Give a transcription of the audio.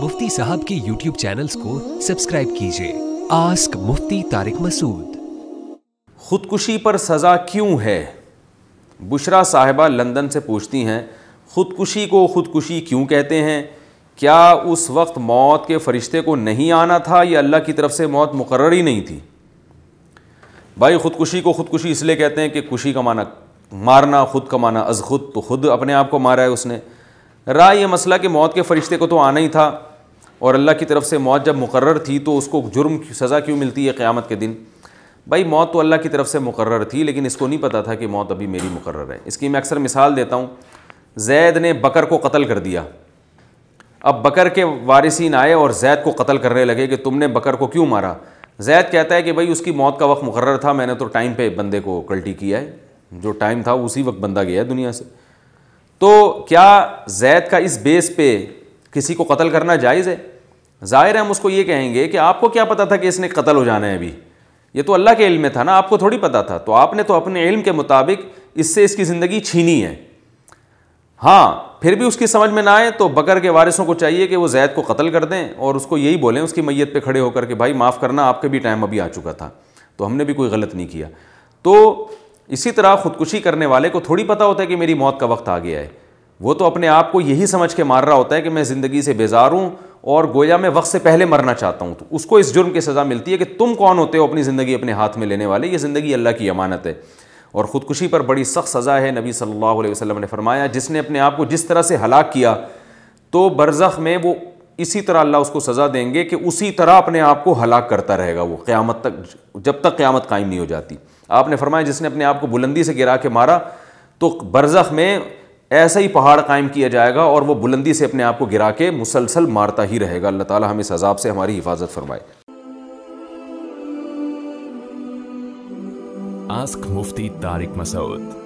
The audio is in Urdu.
مفتی صاحب کے یوٹیوب چینلز کو سبسکرائب کیجیے آسک مفتی طارق مسعود خودکشی پر سزا کیوں ہے بشرا صاحبہ لندن سے پوچھتی ہیں خودکشی کو خودکشی کیوں کہتے ہیں کیا اس وقت موت کے فرشتے کو نہیں آنا تھا یا اللہ کی طرف سے موت مقرر ہی نہیں تھی بھائی خودکشی کو خودکشی اس لیے کہتے ہیں کہ کشی کا معنی مارنا خود کمانا از خود تو خود اپنے آپ کو مارا ہے اس نے رائے یہ مسئلہ کہ موت کے فرشتے کو تو آنا ہی تھا اور اللہ کی طرف سے موت جب مقرر تھی تو اس کو جرم سزا کیوں ملتی ہے قیامت کے دن بھائی موت تو اللہ کی طرف سے مقرر تھی لیکن اس کو نہیں پتہ تھا کہ موت ابھی میری مقرر ہے اس کی میں اکثر مثال دیتا ہوں زید نے بکر کو قتل کر دیا اب بکر کے وارثین آئے اور زید کو قتل کرنے لگے کہ تم نے بکر کو کیوں مارا زید کہتا ہے کہ بھائی اس کی موت کا وقت مقرر تھا میں نے تو ٹائم پہ بندے کو کلٹی کیا ہے جو ٹائم تھا اسی وقت بندہ گیا ہے دنیا سے تو کیا زید کا اس بیس پہ کسی کو قتل کرنا جائز ہے ظاہر ہے ہم اس کو یہ کہیں گے کہ آپ کو کیا پتا تھا کہ اس نے قتل ہو جانا ہے ابھی یہ تو اللہ کے علم میں تھا نا آپ کو تھوڑی پتا تھا تو آپ نے تو اپنے علم کے مطابق اس سے اس کی زندگی چھینی ہے ہاں پھر بھی اس کی سمجھ میں نہ آئے تو بکر کے وارثوں کو چاہیے کہ وہ زید کو قتل کر دیں اور اس کو یہی بولیں اس کی میت پہ کھڑے ہو کر کے بھائی معاف کرنا آپ کا بھی ٹائم ابھی آ چکا تھا تو ہم نے بھی کوئی غلط نہیں کیا تو اسی طرح خودکشی کرنے والے کو تھوڑی پتہ ہوتا ہے کہ میری موت کا وقت آ گیا ہے وہ تو اپنے آپ کو یہی سمجھ کے مار رہا ہوتا ہے کہ میں زندگی سے بیزار ہوں اور گویا میں وقت سے پہلے مرنا چاہتا ہوں تو اس کو اس جرم کی سزا ملتی ہے کہ تم کون ہوتے ہو اپنی زندگی اپنے ہاتھ میں لینے والے یہ زندگی اللہ کی امانت ہے اور خودکشی پر بڑی سخت سزا ہے نبی صلی اللہ علیہ وسلم نے فرمایا جس نے اپنے آپ کو جس طرح سے ہلاک کیا تو برزخ میں وہ اسی طرح اللہ اس کو سزا دیں گے کہ اسی طرح اپنے آپ کو ہلاک کرتا رہے گا وہ قیامت تک جب تک قیامت قائم نہیں ہو جاتی آپ نے فرمایا جس نے اپنے آپ کو بلندی سے گرا کے مارا تو برزخ میں ایسا ہی پہاڑ قائم کیا جائے گا اور وہ بلندی سے اپنے آپ کو گرا کے مسلسل مارتا ہی رہے گا اللہ تعالیٰ ہم اس عذاب سے ہماری حفاظت فرمائے آسک مفتی تارک مسعود